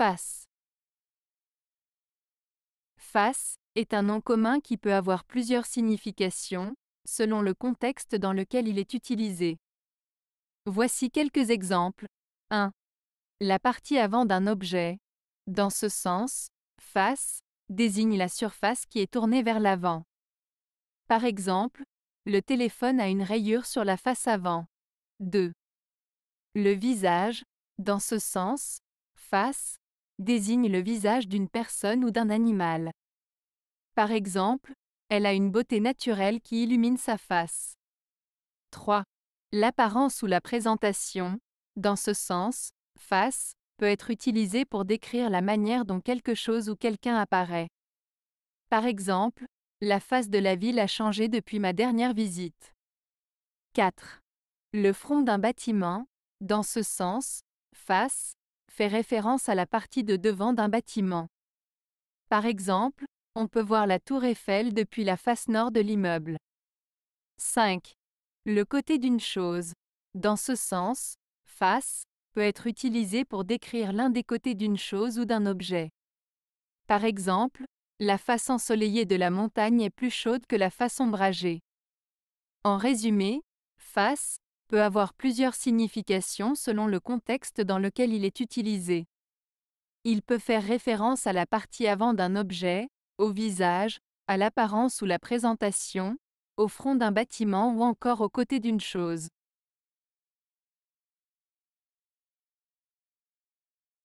Face. Face est un nom commun qui peut avoir plusieurs significations, selon le contexte dans lequel il est utilisé. Voici quelques exemples. 1. La partie avant d'un objet. Dans ce sens, face désigne la surface qui est tournée vers l'avant. Par exemple, le téléphone a une rayure sur la face avant. 2. Le visage, dans ce sens, face, désigne le visage d'une personne ou d'un animal. Par exemple, elle a une beauté naturelle qui illumine sa face. 3. L'apparence ou la présentation, dans ce sens, face, peut être utilisée pour décrire la manière dont quelque chose ou quelqu'un apparaît. Par exemple, la face de la ville a changé depuis ma dernière visite. 4. Le front d'un bâtiment, dans ce sens, face, fait référence à la partie de devant d'un bâtiment. Par exemple, on peut voir la tour Eiffel depuis la face nord de l'immeuble. 5. Le côté d'une chose. Dans ce sens, face peut être utilisé pour décrire l'un des côtés d'une chose ou d'un objet. Par exemple, la face ensoleillée de la montagne est plus chaude que la face ombragée. En résumé, face peut avoir plusieurs significations selon le contexte dans lequel il est utilisé. Il peut faire référence à la partie avant d'un objet, au visage, à l'apparence ou la présentation, au front d'un bâtiment ou encore aux côtés d'une chose.